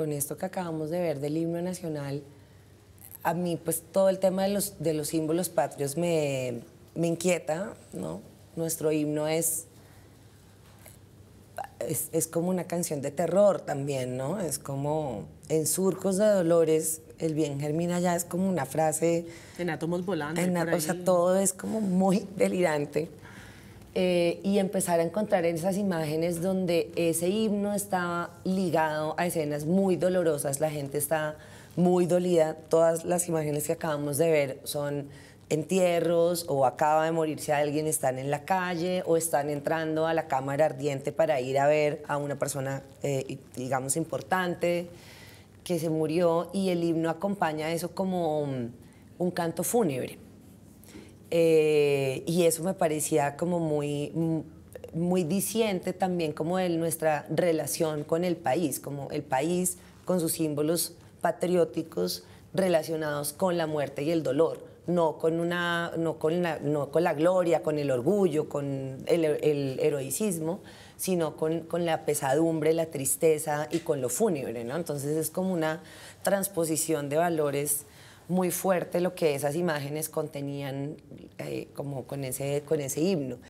con esto que acabamos de ver del himno nacional, a mí pues todo el tema de los, símbolos patrios me, inquieta, ¿no? Nuestro himno es, es, como una canción de terror también, ¿no? Es como en surcos de dolores, el bien germina ya es como una frase... En átomos volantes. En, sea, todo es como muy delirante. Eh, y empezar a encontrar esas imágenes donde ese himno está ligado a escenas muy dolorosas, la gente está muy dolida, todas las imágenes que acabamos de ver son entierros o acaba de morirse alguien, están en la calle o están entrando a la cámara ardiente para ir a ver a una persona, eh, digamos, importante que se murió y el himno acompaña eso como un canto fúnebre. Eh, y eso me parecía como muy, mm, muy disiente también como nuestra relación con el país, como el país con sus símbolos patrióticos relacionados con la muerte y el dolor, no con, una, no con, la, no con la gloria, con el orgullo, con el, heroicismo, sino con, con, la pesadumbre, la tristeza y con lo fúnebre. ¿no? Entonces es como una transposición de valores muy fuerte lo que esas imágenes contenían eh, como con ese, con ese himno.